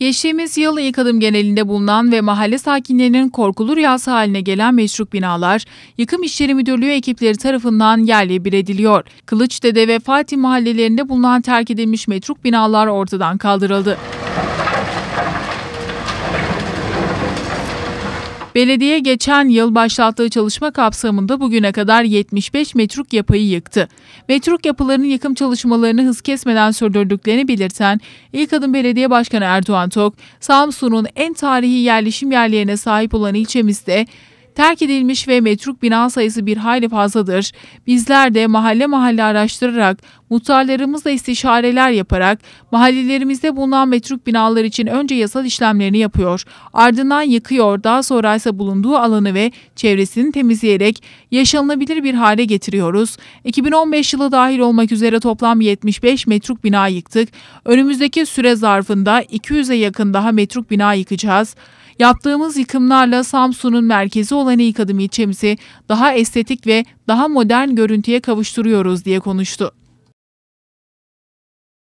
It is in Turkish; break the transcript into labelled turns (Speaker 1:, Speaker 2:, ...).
Speaker 1: Geçtiğimiz yıl ilk adım genelinde bulunan ve mahalle sakinlerinin korkulu rüyası haline gelen meşruk binalar, yıkım işleri müdürlüğü ekipleri tarafından yerle bir ediliyor. Kılıçdede ve Fatih mahallelerinde bulunan terk edilmiş metruk binalar ortadan kaldırıldı. Belediye geçen yıl başlattığı çalışma kapsamında bugüne kadar 75 metruk yapıyı yıktı. Metruk yapılarının yıkım çalışmalarını hız kesmeden sürdürdüklerini belirten İlk Adım Belediye Başkanı Erdoğan Tok, Samsun'un en tarihi yerleşim yerlerine sahip olan ilçemizde Terk edilmiş ve metruk bina sayısı bir hayli fazladır. Bizler de mahalle mahalle araştırarak, muhtarlarımızla istişareler yaparak, mahallelerimizde bulunan metruk binalar için önce yasal işlemlerini yapıyor. Ardından yıkıyor, daha sonra ise bulunduğu alanı ve çevresini temizleyerek yaşanılabilir bir hale getiriyoruz. 2015 yılı dahil olmak üzere toplam 75 metruk bina yıktık. Önümüzdeki süre zarfında 200'e yakın daha metruk bina yıkacağız. Yaptığımız yıkımlarla Samsun'un merkezi olan olan yıkadım adım ilçemizi daha estetik ve daha modern görüntüye kavuşturuyoruz diye konuştu.